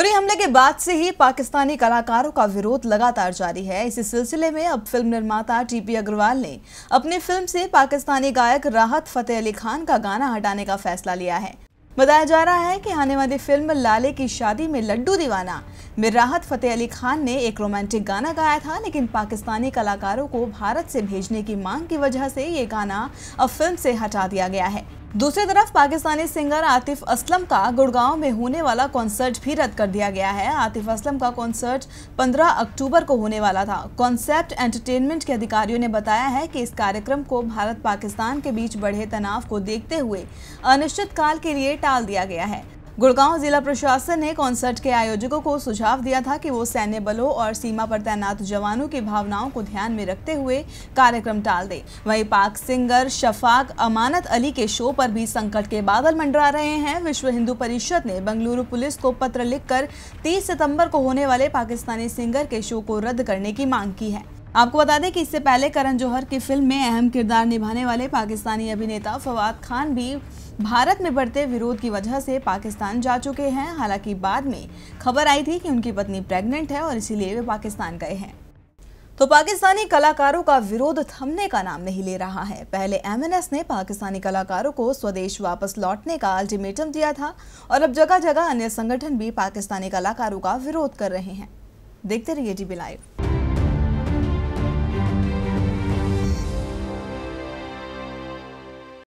उरी हमले के बाद से ही पाकिस्तानी कलाकारों का विरोध लगातार जारी है इसी सिलसिले में अब फिल्म निर्माता टीपी अग्रवाल ने अपनी फिल्म से पाकिस्तानी गायक राहत फतेह अली खान का गाना हटाने का फैसला लिया है बताया जा रहा है कि आने वाली फिल्म लाले की शादी में लड्डू दीवाना में राहत फतेह अली खान ने एक रोमांटिक गाना गाया था लेकिन पाकिस्तानी कलाकारों को भारत से भेजने की मांग की वजह से ये गाना अब फिल्म से हटा दिया गया है दूसरी तरफ पाकिस्तानी सिंगर आतिफ असलम का गुड़गांव में होने वाला कॉन्सर्ट भी रद्द कर दिया गया है आतिफ असलम का कॉन्सर्ट 15 अक्टूबर को होने वाला था कॉन्सेप्ट एंटरटेनमेंट के अधिकारियों ने बताया है कि इस कार्यक्रम को भारत पाकिस्तान के बीच बढ़े तनाव को देखते हुए अनिश्चितकाल के लिए टाल दिया गया है गुड़गांव जिला प्रशासन ने कॉन्सर्ट के आयोजकों को सुझाव दिया था कि वो सैन्य बलों और सीमा पर तैनात जवानों की भावनाओं को ध्यान में रखते हुए कार्यक्रम टाल दें वहीं पाक सिंगर शफाक अमानत अली के शो पर भी संकट के बादल मंडरा रहे हैं विश्व हिंदू परिषद ने बंगलुरु पुलिस को पत्र लिखकर 30 सितंबर को होने वाले पाकिस्तानी सिंगर के शो को रद्द करने की मांग की है आपको बता दें कि इससे पहले करण जौहर की फिल्म में अहम किरदार निभाने वाले पाकिस्तानी अभिनेता फवाद खान भी भारत में बढ़ते विरोध की वजह से पाकिस्तान जा चुके हैं हालांकि बाद में खबर आई थी कि उनकी पत्नी प्रेग्नेंट है और इसीलिए वे पाकिस्तान गए हैं तो पाकिस्तानी कलाकारों का विरोध थमने का नाम नहीं ले रहा है पहले एमएनएस ने पाकिस्तानी कलाकारों को स्वदेश वापस लौटने का अल्टीमेटम दिया था और अब जगह जगह अन्य संगठन भी पाकिस्तानी कलाकारों का विरोध कर रहे हैं देखते रहिए टीवी लाइव